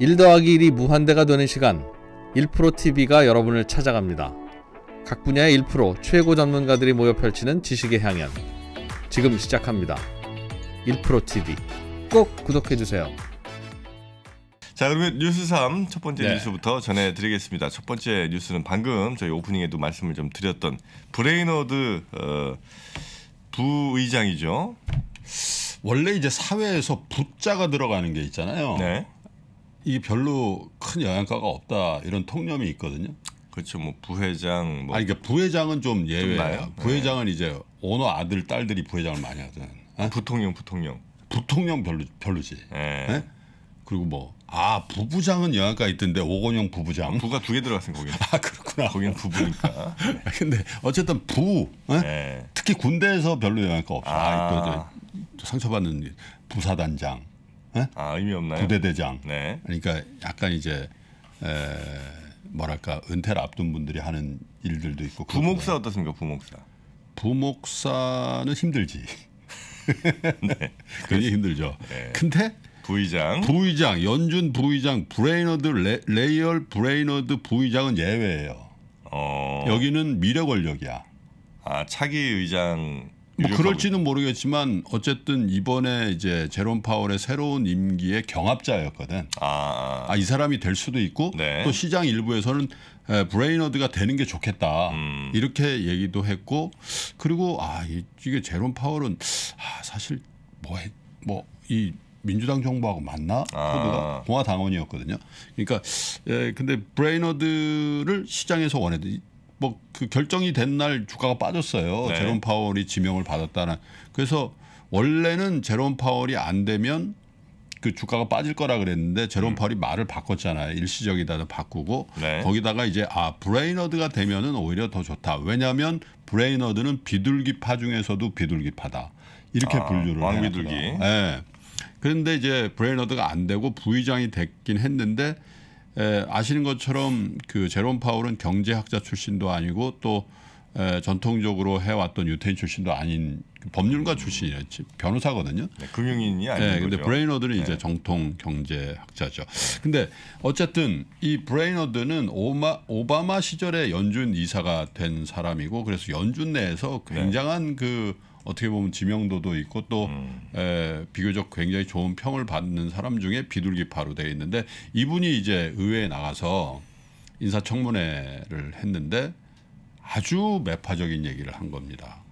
1 더하기 1이 무한대가 되는 시간 1프로TV가 여러분을 찾아갑니다. 각 분야의 1프로 최고 전문가들이 모여 펼치는 지식의 향연 지금 시작합니다. 1프로TV 꼭 구독해주세요. 자 그러면 뉴스 3 첫 번째 네. 뉴스부터 전해드리겠습니다. 첫 번째 뉴스는 방금 저희 오프닝에도 말씀을 좀 드렸던 브레이너드 어, 부의장이죠. 원래 이제 사회에서 부자가 들어가는 게 있잖아요. 네. 이게 별로 큰 영향가가 없다 이런 통념이 있거든요. 그렇죠. 뭐 부회장 뭐 아니 그러니까 부회장은 좀 예외야. 좀 부회장은 네. 이제 오너 아들 딸들이 부회장을 많이 하잖아요. 네? 부통령 부통령. 부통령 별로 별로지. 네. 네? 그리고 뭐아 부부장은 영향가 있던데 오건영 부부장. 부가 두 개 들어갔어요 거기. 아 그렇구나. 거기는 부부니까. 근데 어쨌든 부 네? 네. 특히 군대에서 별로 영향가 없어. 아, 아 상처받는 부사단장. 네? 아 의미 없나요? 부대대장. 네. 그러니까 약간 이제 에, 뭐랄까 은퇴를 앞둔 분들이 하는 일들도 있고. 부목사 어떻습니까? 부목사. 부목사는 힘들지. 네. 굉장히 힘들죠. 네. 근데 부의장, 부의장, 연준 부의장, 브레이너드 레이얼 브레이너드 부의장은 예외예요. 어... 여기는 미래 권력이야. 아 차기 의장 뭐 그럴지는 모르겠지만 어쨌든 이번에 이제 제롬 파월의 새로운 임기의 경합자였거든. 아, 아이 아, 사람이 될 수도 있고 네. 또 시장 일부에서는 에, 브레이너드가 되는 게 좋겠다 음. 이렇게 얘기도 했고 그리고 아 이게 제롬 파월은 아, 사실 뭐 뭐 이 민주당 정부하고 맞나? 코드가 아. 공화당원이었거든요. 그러니까 에, 근데 브레이너드를 시장에서 원했던 뭐그 결정이 된 날 주가가 빠졌어요. 네. 제롬 파월이 지명을 받았다는. 그래서 원래는 제롬 파월이 안 되면 그 주가가 빠질 거라 그랬는데 제롬 음. 파월이 말을 바꿨잖아요. 일시적이다 바꾸고 네. 거기다가 이제 아 브레이너드가 되면은 오히려 더 좋다. 왜냐하면 브레이너드는 비둘기파 중에서도 비둘기파다. 이렇게 아, 분류를 왕비둘기. 예. 네. 그런데 이제 브레이너드가 안 되고 부의장이 됐긴 했는데 에, 예, 아시는 것처럼 그 제롬 파울은 경제학자 출신도 아니고 또 에, 예, 전통적으로 해왔던 유태인 출신도 아닌 그 법률가 출신이었지 변호사거든요. 네, 금융인이 아닌 예, 네, 근데 브레이너드는 이제 정통 경제학자죠. 근데 어쨌든 이 브레이너드는 오마, 오바마 시절에 연준 이사가 된 사람이고 그래서 연준 내에서 네. 굉장한 그 어떻게 보면 지명도도 있고 또 음. 에, 비교적 굉장히 좋은 평을 받는 사람 중에 비둘기파로 되어 있는데 이분이 이제 의회에 나가서 인사청문회를 했는데 아주 매파적인 얘기를 한 겁니다.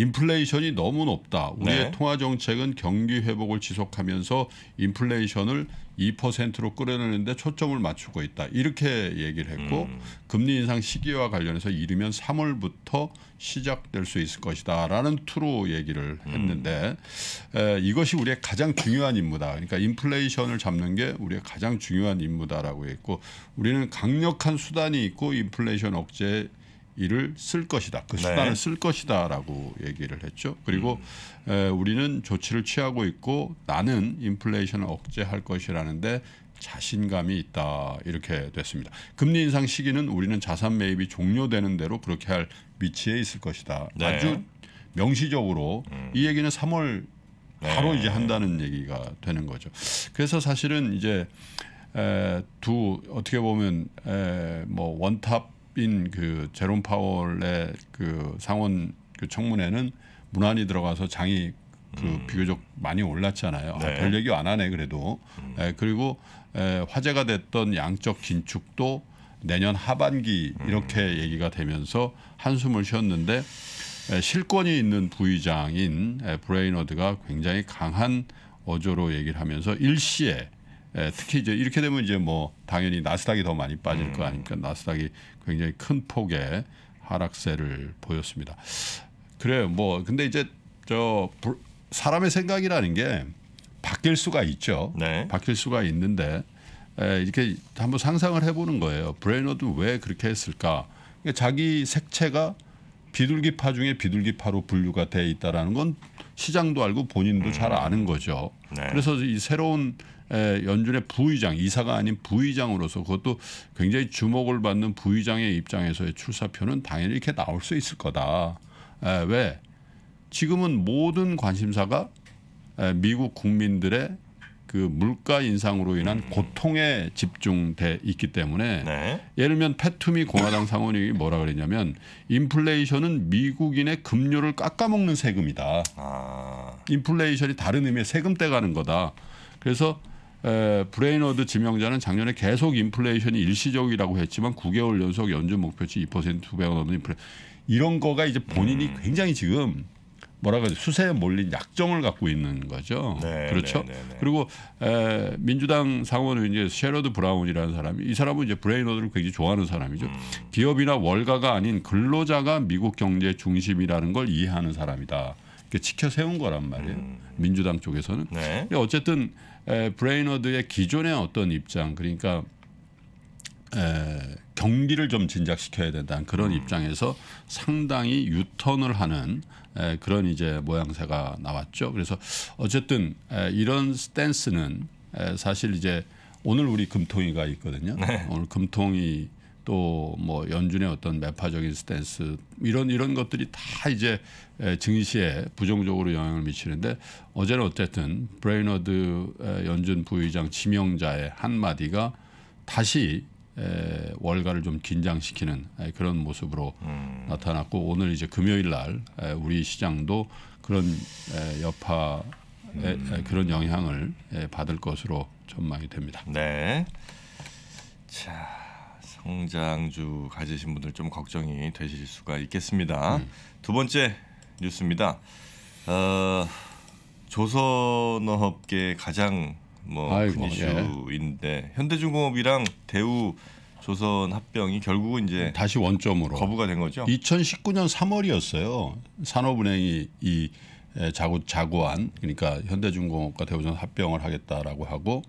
인플레이션이 너무 높다. 우리의 네. 통화 정책은 경기 회복을 지속하면서 인플레이션을 2%로 끌어내는데 초점을 맞추고 있다. 이렇게 얘기를 했고 음. 금리 인상 시기와 관련해서 이르면 3월부터 시작될 수 있을 것이다라는 투로 얘기를 음. 했는데 음. 에, 이것이 우리의 가장 중요한 임무다. 그러니까 인플레이션을 잡는 게 우리의 가장 중요한 임무다라고 했고 우리는 강력한 수단이 있고 인플레이션 억제 이를 쓸 것이다. 그 네. 수단을 네. 쓸 것이다라고 얘기를 했죠. 그리고 음. 에, 우리는 조치를 취하고 있고 나는 인플레이션을 억제할 것이라는데 자신감이 있다 이렇게 됐습니다. 금리 인상 시기는 우리는 자산 매입이 종료되는 대로 그렇게 할 위치에 있을 것이다. 네. 아주 명시적으로 음. 이 얘기는 3월 바로 네. 이제 한다는 얘기가 되는 거죠. 그래서 사실은 이제 에, 두 어떻게 보면 에, 뭐 원탑 그 제롬 파월의 그 상원 그 청문회는 무난히 들어가서 장이 그 음. 비교적 많이 올랐잖아요. 아, 네. 아, 별 얘기 안 하네 그래도. 음. 에, 예, 그리고 에, 예, 화제가 됐던 양적 긴축도 내년 하반기 음. 이렇게 얘기가 되면서 한숨을 쉬었는데 에, 예, 실권이 있는 부의장인 에, 브레이너드가 굉장히 강한 어조로 얘기를 하면서 일시에 예, 특히 이제 이렇게 되면 이제 뭐 당연히 나스닥이 더 많이 빠질 음. 거 아닙니까? 나스닥이 굉장히 큰 폭의 하락세를 보였습니다. 그래요. 뭐 근데 이제 저 사람의 생각이라는 게 바뀔 수가 있죠. 네. 바뀔 수가 있는데 에, 이렇게 한번 상상을 해보는 거예요. 브레이너드 왜 그렇게 했을까? 그러니까 자기 색채가 비둘기파 중에 비둘기파로 분류가 돼 있다라는 건 시장도 알고 본인도 음. 잘 아는 거죠. 네. 그래서 이 새로운 연준의 부의장 이사가 아닌 부의장으로서 그것도 굉장히 주목을 받는 부의장의 입장에서의 출사표는 당연히 이렇게 나올 수 있을 거다. 왜? 지금은 모든 관심사가 미국 국민들의 그 물가 인상으로 인한 음. 고통에 집중돼 있기 때문에 네. 예를 들면 패투미 공화당 상원이 뭐라 그랬냐면 인플레이션은 미국인의 급료를 깎아먹는 세금이다. 아. 인플레이션이 다른 의미의 세금 떼가는 거다. 그래서 에, 브레인너드 지명자는 작년에 계속 인플레이션이 일시적이라고 했지만 9개월 연속 연준 목표치 2% 배가 넘는 인플레 이런 거가 이제 본인이 음. 굉장히 지금 뭐라 그러지 수세에 몰린 약정을 갖고 있는 거죠. 네, 네, 그렇죠. 네, 네, 그리고 에, 민주당 상원의 이제 셰러드 브라운이라는 사람이 이 사람은 이제 브레인너드를 굉장히 좋아하는 사람이죠. 음. 기업이나 월가가 아닌 근로자가 미국 경제 중심이라는 걸 이해하는 사람이다. 이게 지켜 세운 거란 말이에요. 음. 민주당 쪽에서는. 네. 어쨌든 에, 브레이너드의 기존의 어떤 입장 그러니까 에, 경기를 좀 진작시켜야 된다는 그런 음. 입장에서 상당히 유턴을 하는 에, 그런 이제 모양새가 나왔죠. 그래서 어쨌든 에, 이런 스탠스는 에, 사실 이제 오늘 우리 금통위가 있거든요. 네. 오늘 금통위 또뭐 연준의 어떤 매파적인 스탠스 이런 이런 것들이 다 이제 증시에 부정적으로 영향을 미치는데 어제는 어쨌든 브레이너드 연준 부의장 지명자의 한 마디가 다시 월가를 좀 긴장시키는 그런 모습으로 음. 나타났고 오늘 이제 금요일 날 우리 시장도 그런 여파 음. 그런 영향을 받을 것으로 전망이 됩니다. 네. 자. 성장주 가지신 분들 좀 걱정이 되실 수가 있겠습니다. 음. 두 번째 뉴스입니다. 어, 조선업계 가장 뭐큰이 예. 이슈인데 예. 현대중공업이랑 대우 조선 합병이 결국은 이제 다시 원점으로 거부가 된 거죠. 2019년 3월이었어요. 산업은행이 이 자구 자구안 그러니까 현대중공업과 대우조선 합병을 하겠다라고 하고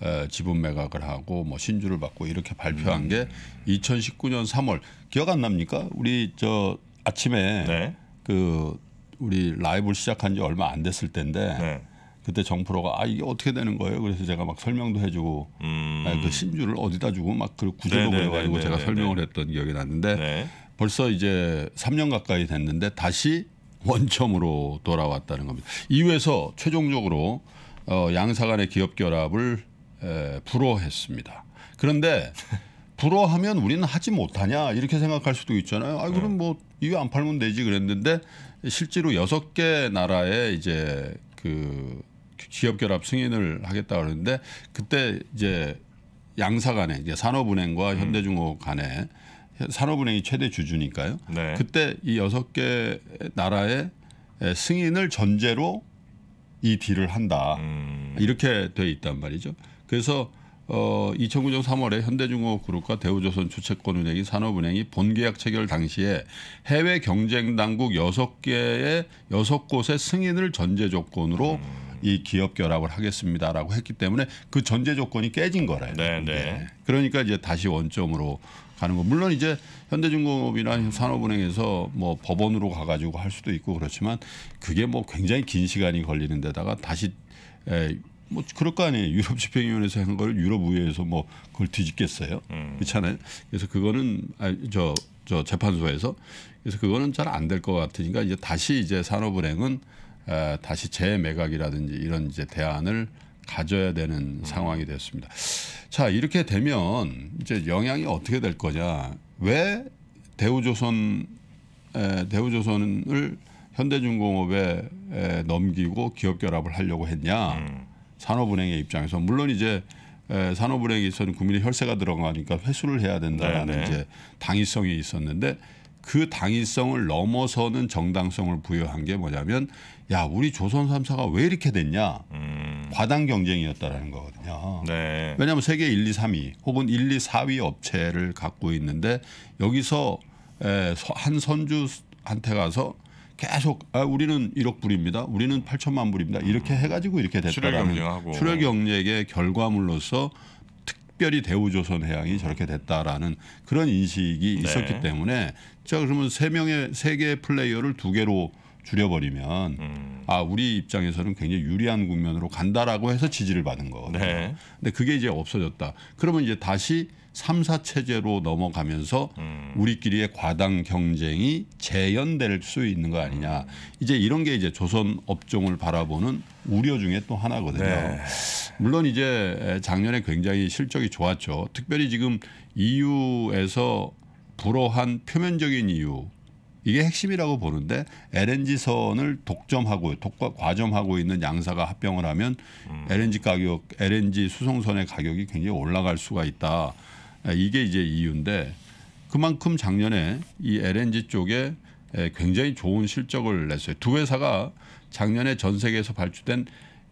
어, 지분 매각을 하고 뭐 신주를 받고 이렇게 발표한 게 2019년 3월 기억 안 납니까? 우리 저 아침에 네. 그 우리 라이브를 시작한 지 얼마 안 됐을 때인데 네. 그때 정프로가 아 이게 어떻게 되는 거예요? 그래서 제가 막 설명도 해주고 음. 아, 그 신주를 어디다 주고 막 그 구조도 네, 네, 그래가지고 네, 제가 설명을 했던 기억이 났는데 네. 벌써 이제 3년 가까이 됐는데 다시 원점으로 돌아왔다는 겁니다. 이외에서 최종적으로 어, 양사간의 기업 결합을 에, 불허했습니다 그런데 불허하면 우리는 하지 못하냐 이렇게 생각할 수도 있잖아요. 아 그럼 네. 뭐 이거 안 팔면 되지 그랬는데 실제로 여섯 개 나라에 이제 그 기업 결합 승인을 하겠다 그러는데 그때 이제 양사 간에 이제 산업은행과 음. 현대중공 업 간에 산업은행이 최대 주주니까요. 네. 그때 이 여섯 개 나라의 승인을 전제로 이 딜을 한다. 음. 이렇게 돼 있단 말이죠. 그래서 어, 2009년 3월에 현대중공업그룹과 대우조선 주채권은행이 산업은행이 본계약 체결 당시에 해외 경쟁 당국 6개의 6곳의 승인을 전제 조건으로 음. 이 기업 결합을 하겠습니다라고 했기 때문에 그 전제 조건이 깨진 거래요. 네, 네. 예. 그러니까 이제 다시 원점으로 가는 거. 물론 이제 현대중공업이나 산업은행에서 뭐 법원으로 가가지고 할 수도 있고 그렇지만 그게 뭐 굉장히 긴 시간이 걸리는 데다가 다시 에, 뭐 그럴 거 아니에요. 유럽 집행위원회에서 한 걸 유럽 의회에서 뭐 그걸 뒤집겠어요. 음. 그렇잖아요. 그래서 그거는 저저 아, 저 재판소에서 그래서 그거는 잘 안 될 것 같으니까 이제 다시 이제 산업은행은 에, 아, 다시 재매각이라든지 이런 이제 대안을 가져야 되는 음. 상황이 됐습니다. 자 이렇게 되면 이제 영향이 어떻게 될 거냐? 왜 대우조선 에, 대우조선을 현대중공업에 에, 넘기고 기업 결합을 하려고 했냐? 음. 산업은행의 입장에서 물론 이제 산업은행에 있어서는 국민의 혈세가 들어가니까 회수를 해야 된다라는 네네. 네. 이제 당위성이 있었는데 그 당위성을 넘어서는 정당성을 부여한 게 뭐냐면 야 우리 조선 삼사가왜 이렇게 됐냐 음. 과당 경쟁이었다라는 거거든요. 네. 왜냐하면 세계 1, 2, 3위 혹은 1, 2, 4위 업체를 갖고 있는데 여기서 한 선주한테 가서 계속 아, 우리는 1억 불입니다. 우리는 8천만 불입니다. 이렇게 음. 해가지고 이렇게 됐다라는 출혈, 경쟁의 결과물로서 특별히 대우조선 해양이 저렇게 됐다라는 그런 인식이 네. 있었기 때문에 자 그러면 세 명의 세 개의 플레이어를 두 개로 줄여버리면 음. 아 우리 입장에서는 굉장히 유리한 국면으로 간다라고 해서 지지를 받은 거거든요. 네. 근데 그게 이제 없어졌다. 그러면 이제 다시 삼사 체제로 넘어가면서 음. 우리끼리의 과당 경쟁이 재연될 수 있는 거 아니냐. 음. 이제 이런 게 이제 조선 업종을 바라보는 우려 중에 또 하나거든요. 네. 물론 이제 작년에 굉장히 실적이 좋았죠. 특별히 지금 EU에서 불허한 표면적인 이유 이게 핵심이라고 보는데 LNG선을 독점하고 독과 과점하고 있는 양사가 합병을 하면 음. LNG 가격, LNG 수송선의 가격이 굉장히 올라갈 수가 있다. 아, 이게 이제 이유인데 그만큼 작년에 이 LNG 쪽에 굉장히 좋은 실적을 냈어요. 두 회사가 작년에 전 세계에서 발주된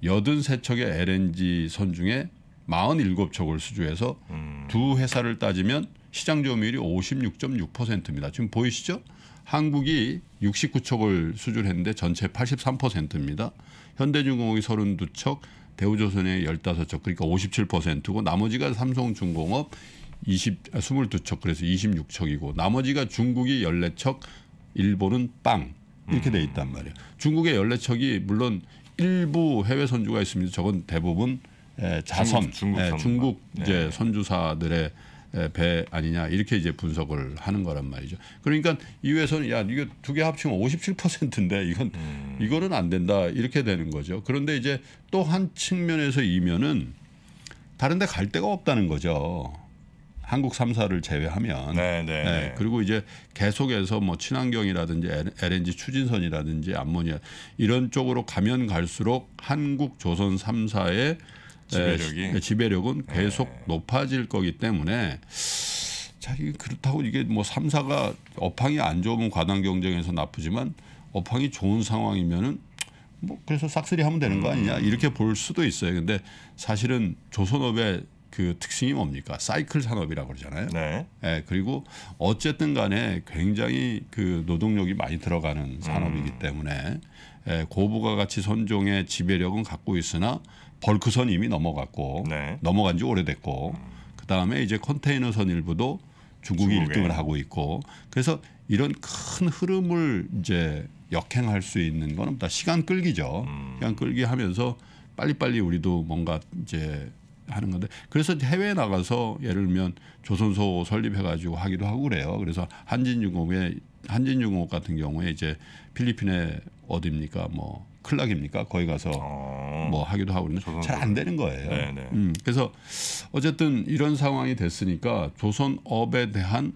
83척의 LNG 선 중에 47척을 수주해서 음. 두 회사를 따지면 시장 점유율이 56.6%입니다. 지금 보이시죠? 한국이 69척을 수주했는데 전체 83%입니다. 현대중공업이 32척, 대우조선의 15척 그러니까 57%고 나머지가 삼성중공업, 20 22척 아, 그래서 26척이고 나머지가 중국이 14척, 일본은 빵 이렇게 돼 있단 말이에요. 중국의 14척이 물론 일부 해외 선주가 있습니다. 저건 대부분 에, 자선 중국, 에, 중국 네. 이제 네. 선주사들의 배 아니냐 이렇게 이제 분석을 하는 거란 말이죠. 그러니까 이외에서야 이거 두 개 합치면 57%인데 이건 음. 이거는 안 된다 이렇게 되는 거죠. 그런데 이제 또 한 측면에서 이면은 다른데 갈 데가 없다는 거죠. 한국 삼사를 제외하면 네, 네, 네. 그리고 이제 계속해서 뭐 친환경이라든지 LNG 추진선이라든지 암모니아 이런 쪽으로 가면 갈수록 한국 조선 삼사의 지배력이 지배력은 네. 계속 높아질 거기 때문에 자, 이 그렇다고 이게 뭐 삼사가 업황이 안 좋으면 과당 경쟁에서 나쁘지만 업황이 좋은 상황이면은 뭐 그래서 싹쓸이 하면 되는 거 음. 아니냐 이렇게 볼 수도 있어요. 근데 사실은 조선업의 그 특징이 뭡니까? 사이클 산업이라고 그러잖아요. 네. 예, 그리고 어쨌든 간에 굉장히 그 노동력이 많이 들어가는 음. 산업이기 음. 때문에 예, 고부가 가치 선종의 지배력은 갖고 있으나 벌크선 이미 넘어갔고 네. 넘어간 지 오래됐고 음. 그다음에 이제 컨테이너선 일부도 중국이 일등을 하고 있고 그래서 이런 큰 흐름을 이제 역행할 수 있는 거는 다 시간 끌기죠. 음. 시간 끌기 하면서 빨리빨리 우리도 뭔가 이제 하는 건데 그래서 해외에 나가서 예를 들면 조선소 설립해 가지고 하기도 하고 그래요. 그래서 한진중공의 한진중공 업 같은 경우에 이제 필리핀에 어딥니까뭐 클락입니까? 거기 가서 어... 뭐 하기도 하고 그러는데 잘 안 되는 거예요. 네, 네. 음, 그래서 어쨌든 이런 상황이 됐으니까 조선업에 대한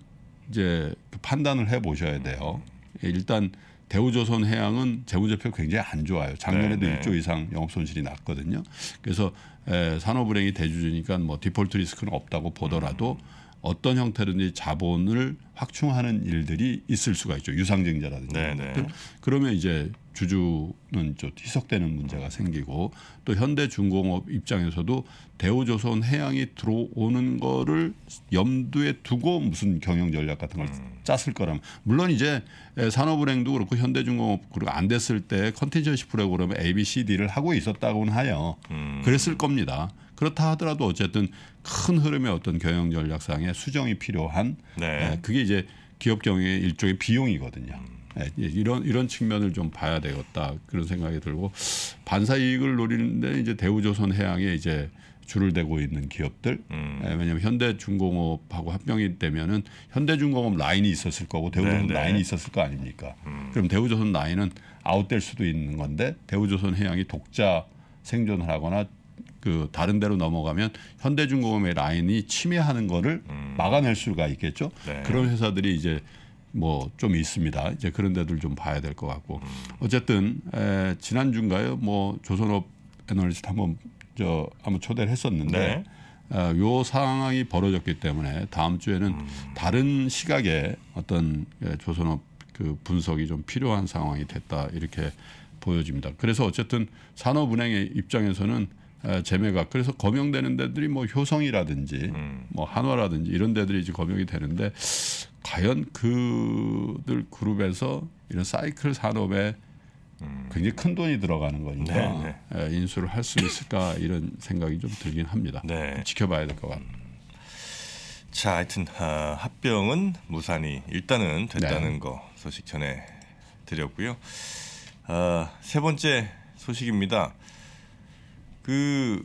이제 판단을 해 보셔야 돼요. 음. 일단 대우조선 해양은 재무제표 굉장히 안 좋아요. 작년에도 네네. 1조 이상 영업 손실이 났거든요. 그래서 에, 예, 산업은행이 대주주니까 뭐 디폴트 리스크는 없다고 보더라도 어떤 형태든지 자본을 확충하는 일들이 있을 수가 있죠. 유상증자라든지. 네, 네. 그러면 이제 주주는 좀 희석되는 문제가 생기고 또 현대중공업 입장에서도 대우조선 해양이 들어오는 거를 염두에 두고 무슨 경영 전략 같은 걸 음. 짰을 거라면 물론 이제 산업은행도 그렇고 현대중공업 그리고 안 됐을 때 컨텐션시 프로그램 ABCD를 하고 있었다고는 하여 음. 그랬을 겁니다. 그렇다 하더라도 어쨌든 큰 흐름의 어떤 경영 전략상의 수정이 필요한 네. 예, 그게 이제 기업 경영의 일종의 비용이거든요. 음. 예, 이런 이런 측면을 좀 봐야 되겠다 그런 생각이 들고 반사 이익을 노리는데 이제 대우조선 해양에 이제 줄을 대고 있는 기업들 음. 예, 왜냐하면 현대중공업하고 합병이 되면은 현대중공업 라인이 있었을 거고 대우조선 네네. 네. 라인이 있었을 거 아닙니까 음. 그럼 대우조선 라인은 아웃될 수도 있는 건데 대우조선 해양이 독자 생존을 하거나 그 다른 데로 넘어가면 현대중공업의 라인이 침해하는 거를 음. 막아낼 수가 있겠죠. 네. 그런 회사들이 이제 뭐좀 있습니다. 이제 그런 데들 좀 봐야 될 것 같고 어쨌든 에, 지난 주인가요? 뭐 조선업 애널리스트 한번 저 한번 초대를 했었는데 네. 어, 요 상황이 벌어졌기 때문에 다음 주에는 음. 다른 시각의 어떤 예, 조선업 그 분석이 좀 필요한 상황이 됐다 이렇게 보여집니다. 그래서 어쨌든 산업은행의 입장에서는 재매각 그래서 검명되는 데들이 뭐 효성이라든지 음. 뭐 한화라든지 이런 데들이 이제 검명이 되는데 과연 그들 그룹에서 이런 사이클 산업에 굉장히 큰 돈이 들어가는 거니까 네, 네. 예, 인수를 할 수 있을까 이런 생각이 좀 들긴 합니다. 네. 지켜봐야 될 것 같아요. 자, 하여튼 아, 합병은 무산이 일단은 됐다는 네. 거 소식 전해 드렸고요. 어, 아, 세 번째 소식입니다. 그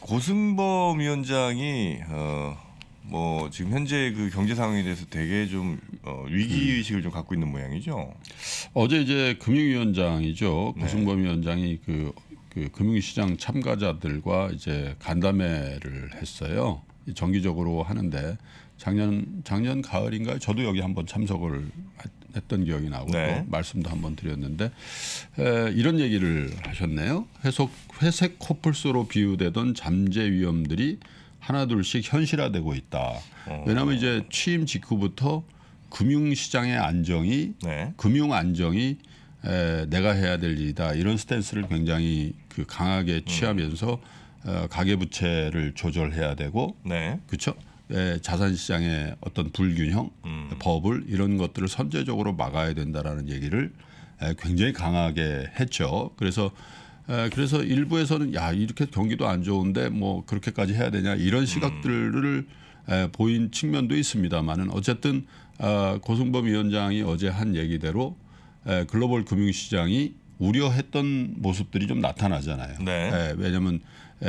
고승범 위원장이 어, 뭐 지금 현재 그 경제 상황에 대해서 되게 좀 어, 위기 음. 의식을 음. 좀 갖고 있는 모양이죠. 어제 이제 금융위원장이죠 네. 고승범 네. 위원장이 그, 그 금융시장 참가자들과 이제 간담회를 했어요. 정기적으로 하는데 작년 작년 가을인가요? 저도 여기 한번 참석을 했던 기억이 나고 네. 말씀도 한번 드렸는데 에, 이런 얘기를 하셨네요. 회색 회색 코뿔소로 비유되던 잠재 위험들이 하나둘씩 현실화되고 있다. 음. 왜냐하면 이제 취임 직후부터 금융시장의 안정이 네. 금융 안정이 에, 내가 해야 될 일이다 이런 스탠스를 굉장히 그 강하게 음. 취하면서 음. 어, 가계부채를 조절해야 되고 네. 그렇죠? 에, 자산시장의 어떤 불균형, 음. 버블 이런 것들을 선제적으로 막아야 된다라는 얘기를 에, 굉장히 강하게 했죠. 그래서 예, 그래서 일부에서는 야 이렇게 경기도 안 좋은데 뭐 그렇게까지 해야 되냐 이런 시각들을 에, 예, 보인 측면도 있습니다만은 어쨌든 어, 고승범 위원장이 어제 한 얘기대로 에, 예, 글로벌 금융시장이 우려했던 모습들이 좀 나타나잖아요. 네. 왜냐하면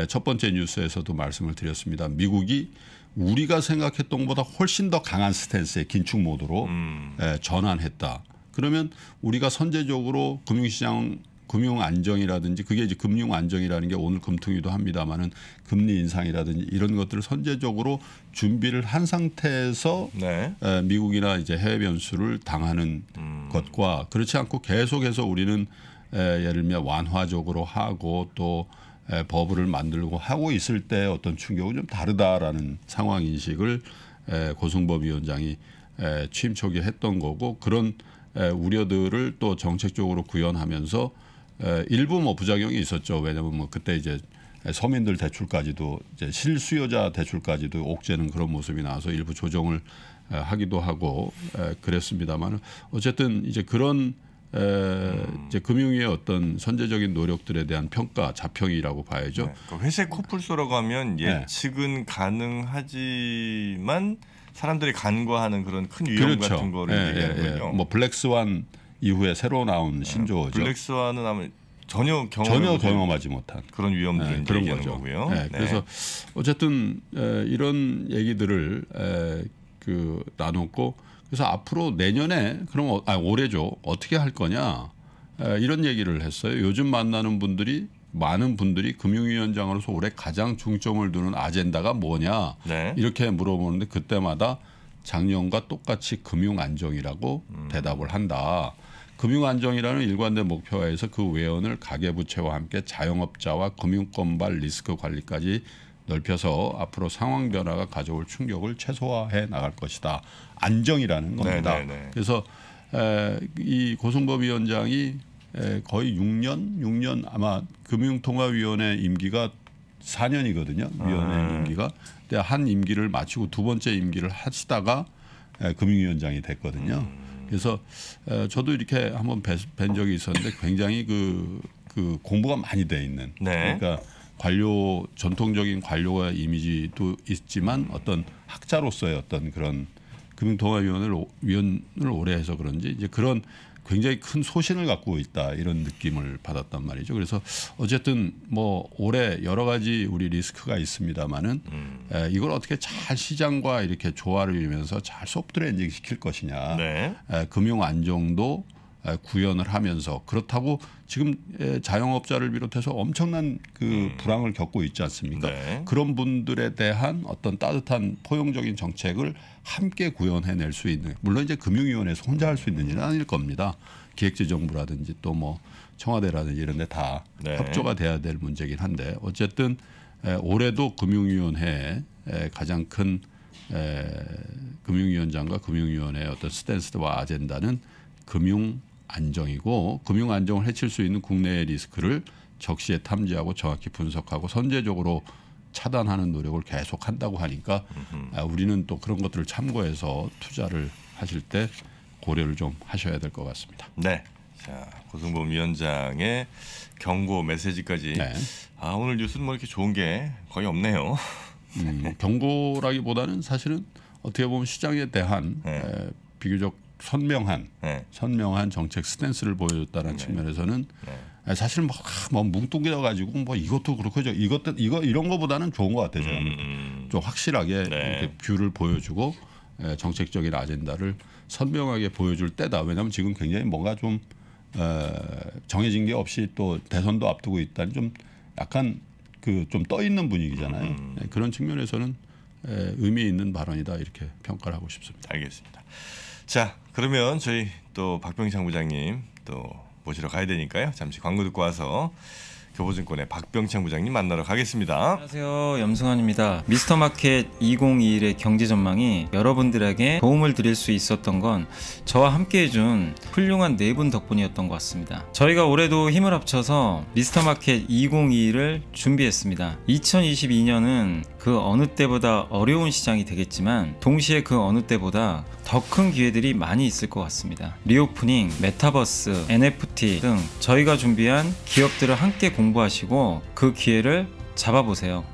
첫 번째 뉴스에서도 말씀을 드렸습니다. 미국이 우리가 생각했던 것보다 훨씬 더 강한 스탠스의 긴축 모드로 음. 전환했다. 그러면 우리가 선제적으로 금융시장 금융 안정이라든지 그게 이제 금융 안정이라는 게 오늘 금통위도 합니다만은 금리 인상이라든지 이런 것들을 선제적으로 준비를 한 상태에서 네. 미국이나 이제 해외 변수를 당하는 음. 것과 그렇지 않고 계속해서 우리는 에, 예를 들면 완화적으로 하고 또 에, 버블을 만들고 하고 있을 때 어떤 충격은 좀 다르다라는 상황 인식을 에, 고승범 위원장이 에, 취임 초기에 했던 거고 그런 에, 우려들을 또 정책적으로 구현하면서 일부 뭐 부작용이 있었죠. 왜냐하면 뭐 그때 이제 서민들 대출까지도 이제 실수요자 대출까지도 옥죄는 그런 모습이 나와서 일부 조정을 하기도 하고 그랬습니다만 어쨌든 이제 그런 에, 이제 금융의 어떤 선제적인 노력들에 대한 평가 자평이라고 봐야죠. 네, 그러니까 회색 코뿔소로 가면 네. 예측은 네. 가능하지만 사람들이 간과하는 그런 큰 위험 그렇죠. 같은 거를 예, 얘기하는군요. 예, 예. 뭐 블랙스완 이후에 새로 나온 네. 신조어죠. 블랙스완은 아마 전혀 경험 경험하지 못한 그런 위험들 네, 그런 거죠. 거고요. 네, 네. 그래서 어쨌든 에, 이런 얘기들을 에, 그 나눴고 그래서 앞으로 내년에 그럼 어, 아 올해죠 어떻게 할 거냐 에, 이런 얘기를 했어요. 요즘 만나는 분들이 많은 분들이 금융위원장으로서 올해 가장 중점을 두는 아젠다가 뭐냐 네. 이렇게 물어보는데 그때마다 작년과 똑같이 금융 안정이라고 음. 대답을 한다. 금융 안정이라는 일관된 목표에서그 외연을 가계부채와 함께 자영업자와 금융권발 리스크 관리까지 넓혀서 앞으로 상황 변화가 가져올 충격을 최소화해 나갈 것이다. 안정이라는 겁니다. 네네네. 네, 네. 그래서 에, 이고승범 위원장이 에, 거의 6년, 6년 아마 금융통화위원회 임기가 4년이거든요. 위원회 음. 임기가. 한 임기를 마치고 두 번째 임기를 하시다가 에, 금융위원장이 됐거든요. 음. 그래서 저도 이렇게 한번 뵌 적이 있었는데 굉장히 그, 그 공부가 많이 돼 있는 네. 그러니까 관료 전통적인 관료가 이미지도 있지만 어떤 학자로서의 어떤 그런 금융통화위원회를 위원을 오래 해서 그런지 이제 그런 굉장히 큰 소신을 갖고 있다 이런 느낌을 받았단 말이죠. 그래서 어쨌든 뭐 올해 여러 가지 우리 리스크가 있습니다만은 음. 이걸 어떻게 잘 시장과 이렇게 조화를 이루면서 잘 소프트 랜딩 시킬 것이냐, 네. 금융 안정도 아, 구현을 하면서 그렇다고 지금 예, 자영업자를 비롯해서 엄청난 그 음. 불황을 겪고 있지 않습니까? 네. 그런 분들에 대한 어떤 따뜻한 포용적인 정책을 함께 구현해낼 수 있는 물론 이제 금융위원회에서 혼자 할 수 있는 일은 아닐 겁니다. 기획재정부라든지 또 뭐 청와대라든지 이런 데다 네. 협조가 돼야 될 문제긴 한데 어쨌든 예, 올해도 금융위원회에 예, 가장 큰 금융위원장과 금융위원회의 어떤 스탠스와 아젠다는 금융 안정이고 금융 안정을 해칠 수 있는 국내 의 리스크를 적시에 탐지하고 정확히 분석하고 선제적으로 차단하는 노력을 계속 한다고 하니까 아, 우리는 또 그런 것들을 참고해서 투자를 하실 때 고려를 좀 하셔야 될 것 같습니다. 네. 자 고승범 위원장의 경고 메시지까지. 네. 아 오늘 뉴스는 뭐 이렇게 좋은 게 거의 없네요. 음, 경고라기보다는 사실은 어떻게 보면 시장에 대한 네. 에, 비교적 선명한 네. 선명한 정책 스탠스를 보여줬다는 네. 측면에서는 네. 사실 막뭐 뭉뚱그려 가지고 뭐 이것도 그렇고 이것도 이거 이런 거보다는 좋은 것 같아요. 음, 음. 좀 확실하게 네. 뷰를 보여주고 예, 정책적인 아젠다를 선명하게 보여줄 때다. 왜냐하면 지금 굉장히 뭔가 좀 어, 정해진 게 없이 또 대선도 앞두고 있다니 좀 약간 그 좀 떠 있는 분위기잖아요. 음. 음. 예, 그런 측면에서는 에, 예, 의미 있는 발언이다 이렇게 평가를 하고 싶습니다. 알겠습니다. 자, 그러면 저희 또 박병창 부장님 또 모시러 가야 되니까요. 잠시 광고 듣고 와서 교보증권의 박병창 부장님 만나러 가겠습니다. 안녕하세요. 염승환입니다. 미스터 마켓 2021의 경제 전망이 여러분들에게 도움을 드릴 수 있었던 건 저와 함께 해준 훌륭한 네 분 덕분이었던 것 같습니다. 저희가 올해도 힘을 합쳐서 미스터 마켓 2021을 준비했습니다. 2022년은 그 어느 때보다 어려운 시장이 되겠지만 동시에 그 어느 때보다 더 큰 기회들이 많이 있을 것 같습니다. 리오프닝, 메타버스, NFT 등 저희가 준비한 기업들을 함께 공유 공부하시고 그 기회를 잡아보세요.